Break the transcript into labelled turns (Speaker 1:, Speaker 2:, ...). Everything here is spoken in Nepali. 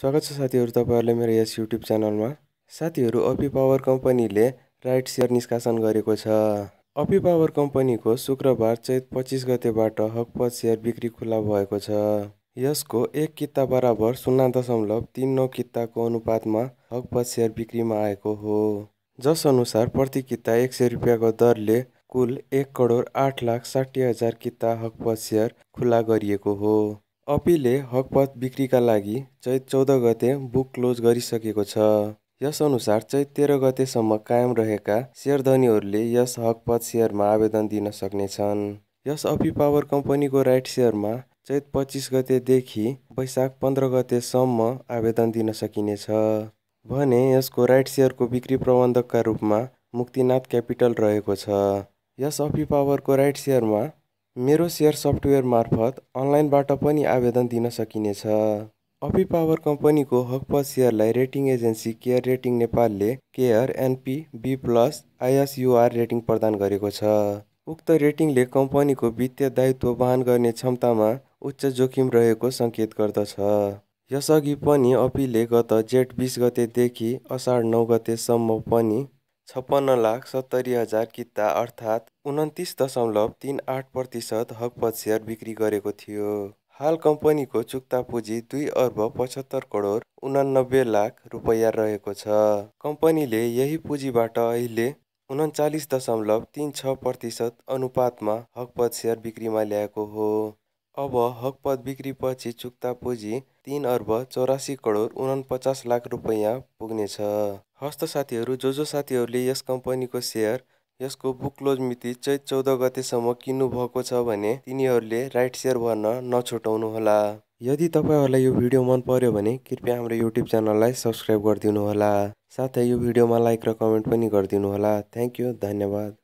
Speaker 1: स्वागत छ साथीहरू तपाईँहरूले मेरो यस युट्युब च्यानलमा साथीहरू अपी पावर कम्पनीले राइट सेयर निष्कासन गरेको छ अपी पावर कम्पनीको शुक्रबार चैत पच्चिस गतेबाट हकपत सेयर बिक्री खुल्ला भएको छ यसको एक किता बराबर शून्य दशमलव तिन नौ किताको अनुपातमा हकपत सेयर बिक्रीमा आएको हो जसअनुसार प्रति किता एक सय रुपियाँको दरले कुल एक करोड आठ लाख साठी हजार किता हकपत सेयर खुल्ला गरिएको हो अपीले हकपत बिक्रीका लागि चैत चौध गते बुक क्लोज गरिसकेको छ यसअनुसार चैत तेह्र गतेसम्म कायम रहेका सेयरधनीहरूले यस हकपत सेयरमा आवेदन दिन सक्नेछन् यस अपी पावर कम्पनीको राइट सेयरमा चैत पच्चिस गतेदेखि वैशाख पन्ध्र गतेसम्म आवेदन दिन सकिनेछ भने यसको राइट सेयरको बिक्री प्रबन्धकका रूपमा मुक्तिनाथ क्यापिटल रहेको छ यस अपी पावरको राइट सेयरमा मेरो सेयर सफ्टवेयर मार्फत अनलाइनबाट पनि आवेदन दिन सकिनेछ अपी पावर कम्पनीको हकपत सेयरलाई रेटिङ एजेन्सी केयर रेटिङ नेपालले CARE NP B plus ISUR rating प्रदान गरेको छ उक्त रेटिङले कम्पनीको वित्तीय दायित्व वहन गर्ने क्षमतामा उच्च जोखिम रहेको सङ्केत गर्दछ यसअघि पनि अपीले गत जेठ बिस गतेदेखि असाढ नौ गतेसम्म पनि छप्पन्न लाख सत्तरी हजार किता अर्थात् उन्तिस दशमलव तिन आठ प्रतिशत हकपत सेयर बिक्री गरेको थियो हाल कम्पनीको चुक्ता पुँजी दुई अर्ब पचहत्तर करोड उनानब्बे लाख रुपियाँ रहेको छ कम्पनीले यही पुँजीबाट अहिले उन्चालिस दशमलव तिन छ प्रतिशत अनुपातमा हकपत सेयर बिक्रीमा ल्याएको हो अब हकपत बिक्रीपछि चुक्ता पुँजी तिन अर्ब चौरासी करोड उनपचास लाख रुपियाँ पुग्नेछ हस्त साथीहरू जो जो साथीहरूले यस कम्पनीको सेयर यसको बुक क्लोज मिति चैत चौध गतेसम्म किन्नुभएको छ भने तिनीहरूले राइट सेयर भर्न नछुटाउनुहोला यदि तपाईँहरूलाई यो भिडियो मन पर्यो भने कृपया हाम्रो युट्युब च्यानललाई सब्सक्राइब गरिदिनुहोला साथै यो भिडियोमा लाइक र कमेन्ट पनि गरिदिनुहोला थ्याङ्क यू धन्यवाद